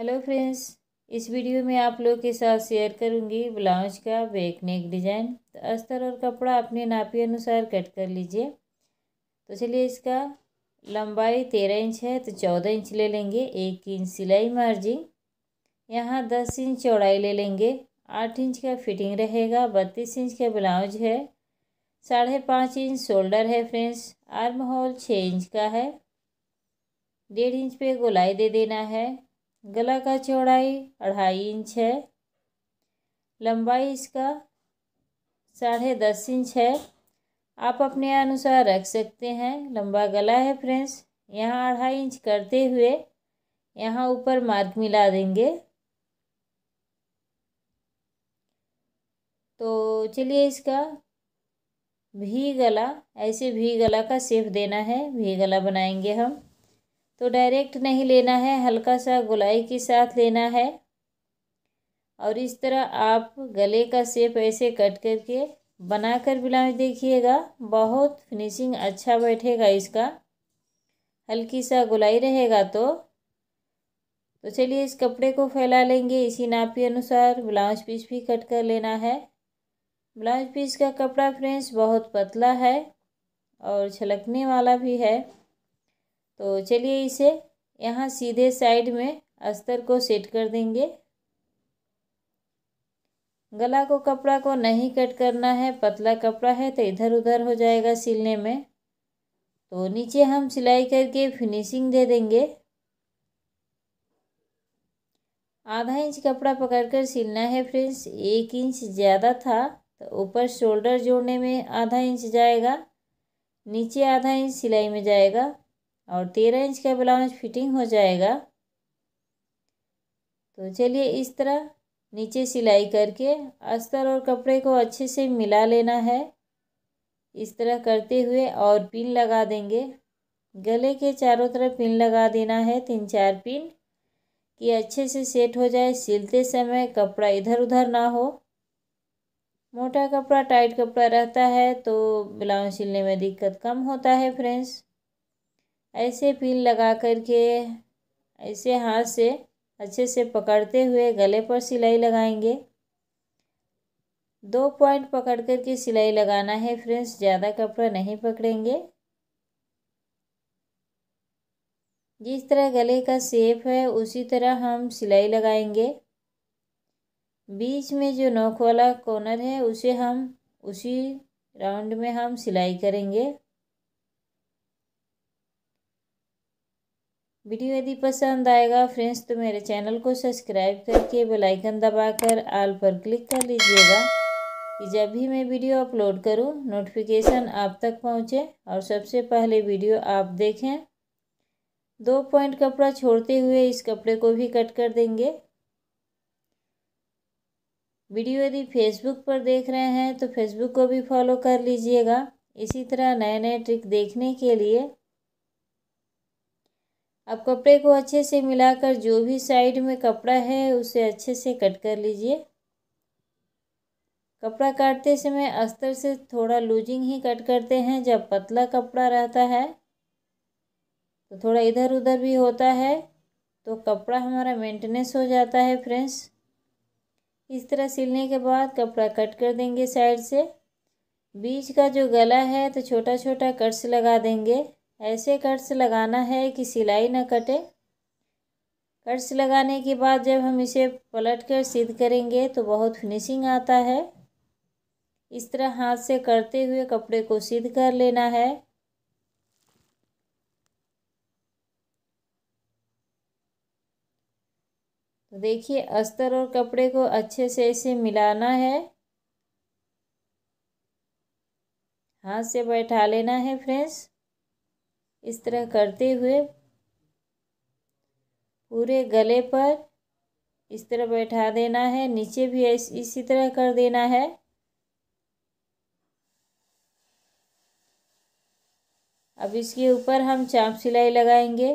hello friends इस video में आप लोग के साथ शेयर करूंगी ब्लाउज का बैक नेक डिज़ाइन तो अस्तर और कपड़ा अपने नापी अनुसार कट कर लीजिए तो चलिए इसका लंबाई तेरह इंच है तो चौदह इंच ले लेंगे एक इंच सिलाई मार्जिन यहाँ दस इंच चौड़ाई ले लेंगे आठ इंच का फिटिंग रहेगा बत्तीस इंच का ब्लाउज है साढ़े पाँच इंच शोल्डर है फ्रेंड्स आर्म होल छः इंच का है डेढ़ इंच पे गोलाई दे देना है गला का चौड़ाई अढ़ाई इंच है लंबाई इसका साढ़े दस इंच है आप अपने अनुसार रख सकते हैं लंबा गला है फ्रेंड्स यहाँ अढ़ाई इंच करते हुए यहाँ ऊपर मार्क मिला देंगे तो चलिए इसका भी गला ऐसे भी गला का सेफ देना है भी गला बनाएंगे हम तो डायरेक्ट नहीं लेना है हल्का सा गुलाई के साथ लेना है और इस तरह आप गले का सेप ऐसे कट करके बनाकर ब्लाउज देखिएगा बहुत फिनिशिंग अच्छा बैठेगा इसका हल्की सा गुलाई रहेगा तो तो चलिए इस कपड़े को फैला लेंगे इसी नाप के अनुसार ब्लाउज पीस भी कट कर लेना है ब्लाउज पीस का कपड़ा फ्रेंड्स बहुत पतला है और छलकने वाला भी है तो चलिए इसे यहाँ सीधे साइड में अस्तर को सेट कर देंगे गला को कपड़ा को नहीं कट करना है पतला कपड़ा है तो इधर उधर हो जाएगा सिलने में तो नीचे हम सिलाई करके फिनिशिंग दे देंगे आधा इंच कपड़ा पकड़कर सिलना है फ्रेंड्स एक इंच ज़्यादा था तो ऊपर शोल्डर जोड़ने में आधा इंच जाएगा नीचे आधा इंच सिलाई में जाएगा और तेरह इंच का ब्लाउज फिटिंग हो जाएगा तो चलिए इस तरह नीचे सिलाई करके अस्तर और कपड़े को अच्छे से मिला लेना है इस तरह करते हुए और पिन लगा देंगे गले के चारों तरफ पिन लगा देना है तीन चार पिन कि अच्छे से सेट हो जाए सिलते समय कपड़ा इधर उधर ना हो मोटा कपड़ा टाइट कपड़ा रहता है तो ब्लाउज सिलने में दिक्कत कम होता है फ्रेंड्स ऐसे पिन लगा कर के ऐसे हाथ से अच्छे से पकड़ते हुए गले पर सिलाई लगाएंगे दो पॉइंट पकड़ कर के सिलाई लगाना है फ्रेंड्स ज़्यादा कपड़ा नहीं पकड़ेंगे जिस तरह गले का सेप है उसी तरह हम सिलाई लगाएंगे बीच में जो नोक वाला कॉर्नर है उसे हम उसी राउंड में हम सिलाई करेंगे वीडियो यदि पसंद आएगा फ्रेंड्स तो मेरे चैनल को सब्सक्राइब करके बेल आइकन दबाकर आल पर क्लिक कर लीजिएगा कि जब भी मैं वीडियो अपलोड करूं नोटिफिकेशन आप तक पहुंचे और सबसे पहले वीडियो आप देखें दो पॉइंट कपड़ा छोड़ते हुए इस कपड़े को भी कट कर देंगे वीडियो यदि फेसबुक पर देख रहे हैं तो फेसबुक को भी फॉलो कर लीजिएगा इसी तरह नए नए ट्रिक देखने के लिए अब कपड़े को अच्छे से मिलाकर जो भी साइड में कपड़ा है उसे अच्छे से कट कर लीजिए कपड़ा काटते समय अस्तर से थोड़ा लूजिंग ही कट करते हैं जब पतला कपड़ा रहता है तो थोड़ा इधर उधर भी होता है तो कपड़ा हमारा मेंटेनेंस हो जाता है फ्रेंड्स इस तरह सिलने के बाद कपड़ा कट कर देंगे साइड से बीच का जो गला है तो छोटा छोटा कट्स लगा देंगे ऐसे कट्स लगाना है कि सिलाई न कटे कट्स लगाने के बाद जब हम इसे पलट कर सीध करेंगे तो बहुत फिनिशिंग आता है इस तरह हाथ से करते हुए कपड़े को सीध कर लेना है तो देखिए अस्तर और कपड़े को अच्छे से इसे मिलाना है हाथ से बैठा लेना है फ्रेंड्स इस तरह करते हुए पूरे गले पर इस तरह बैठा देना है नीचे भी इस, इसी तरह कर देना है अब इसके ऊपर हम चाप सिलाई लगाएंगे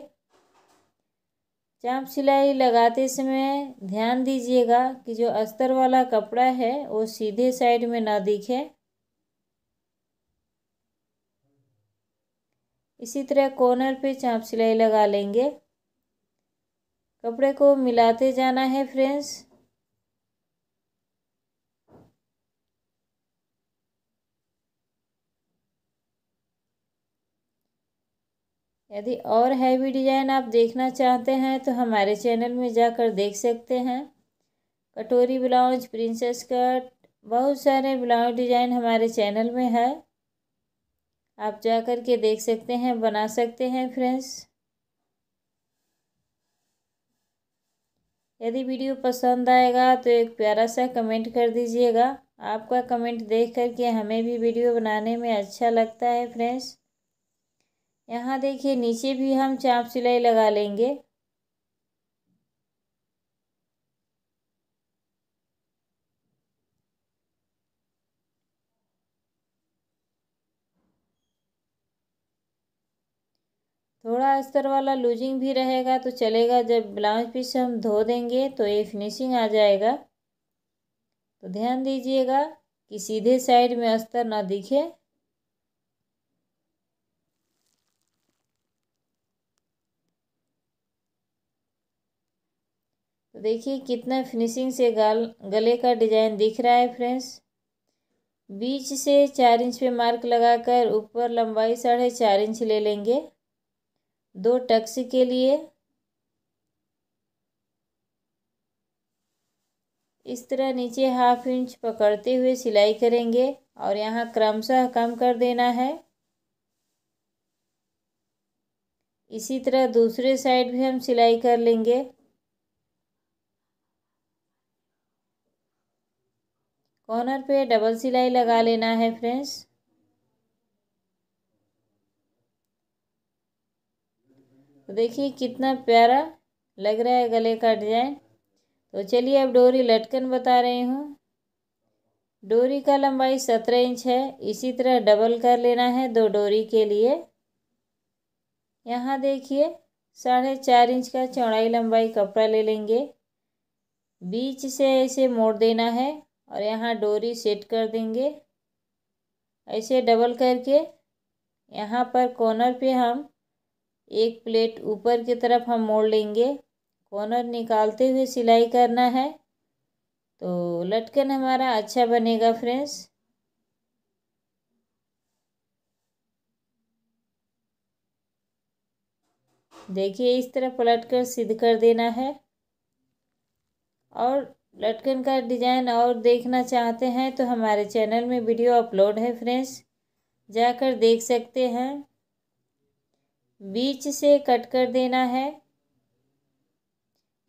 चाप सिलाई लगाते समय ध्यान दीजिएगा कि जो अस्तर वाला कपड़ा है वो सीधे साइड में ना दिखे इसी तरह कॉर्नर पे चाप सिलाई लगा लेंगे कपड़े को मिलाते जाना है फ्रेंड्स यदि और हैवी डिजाइन आप देखना चाहते हैं तो हमारे चैनल में जाकर देख सकते हैं कटोरी ब्लाउज प्रिंसेस कट बहुत सारे ब्लाउज डिजाइन हमारे चैनल में है आप जा कर के देख सकते हैं बना सकते हैं फ्रेंड्स यदि वीडियो पसंद आएगा तो एक प्यारा सा कमेंट कर दीजिएगा आपका कमेंट देख कर के हमें भी वीडियो बनाने में अच्छा लगता है फ्रेंड्स यहाँ देखिए नीचे भी हम चाप सिलाई लगा लेंगे थोड़ा अस्तर वाला लूजिंग भी रहेगा तो चलेगा जब ब्लाउज पीस हम धो देंगे तो ये फिनिशिंग आ जाएगा तो ध्यान दीजिएगा कि सीधे साइड में अस्तर ना दिखे तो देखिए कितना फिनिशिंग से गल गले का डिज़ाइन दिख रहा है फ्रेंड्स बीच से चार इंच पे मार्क लगाकर ऊपर लंबाई साढ़े चार इंच ले लेंगे दो टैक्सी के लिए इस तरह नीचे हाफ इंच पकड़ते हुए सिलाई करेंगे और यहाँ क्रमशः कम कर देना है इसी तरह दूसरे साइड भी हम सिलाई कर लेंगे कॉर्नर पे डबल सिलाई लगा लेना है फ्रेंड्स तो देखिए कितना प्यारा लग रहा है गले का डिज़ाइन तो चलिए अब डोरी लटकन बता रही हूँ डोरी का लंबाई सत्रह इंच है इसी तरह डबल कर लेना है दो डोरी के लिए यहाँ देखिए साढ़े चार इंच का चौड़ाई लंबाई कपड़ा ले लेंगे बीच से ऐसे मोड़ देना है और यहाँ डोरी सेट कर देंगे ऐसे डबल करके यहाँ पर कॉर्नर पे हम एक प्लेट ऊपर की तरफ हम मोड़ लेंगे कॉर्नर निकालते हुए सिलाई करना है तो लटकन हमारा अच्छा बनेगा फ्रेंड्स देखिए इस तरह पलट कर कर देना है और लटकन का डिज़ाइन और देखना चाहते हैं तो हमारे चैनल में वीडियो अपलोड है फ्रेंड्स जाकर देख सकते हैं बीच से कट कर देना है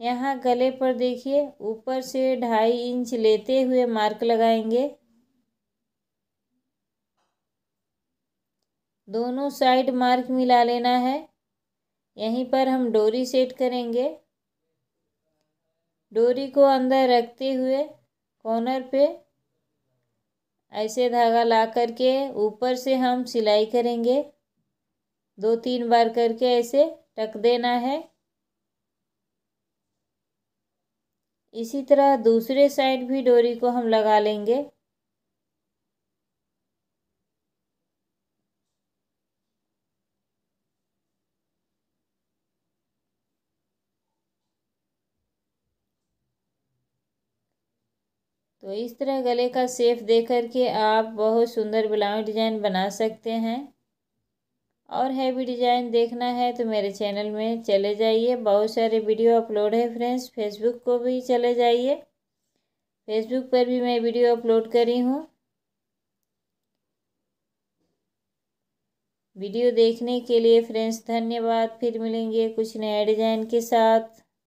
यहाँ गले पर देखिए ऊपर से ढाई इंच लेते हुए मार्क लगाएंगे दोनों साइड मार्क मिला लेना है यहीं पर हम डोरी सेट करेंगे डोरी को अंदर रखते हुए कॉर्नर पे ऐसे धागा ला करके ऊपर से हम सिलाई करेंगे दो तीन बार करके ऐसे टक देना है इसी तरह दूसरे साइड भी डोरी को हम लगा लेंगे तो इस तरह गले का सेफ दे करके के आप बहुत सुंदर ब्लाउज डिजाइन बना सकते हैं और हैवी डिज़ाइन देखना है तो मेरे चैनल में चले जाइए बहुत सारे वीडियो अपलोड है फ्रेंड्स फेसबुक को भी चले जाइए फेसबुक पर भी मैं वीडियो अपलोड करी हूँ वीडियो देखने के लिए फ्रेंड्स धन्यवाद फिर मिलेंगे कुछ नए डिज़ाइन के साथ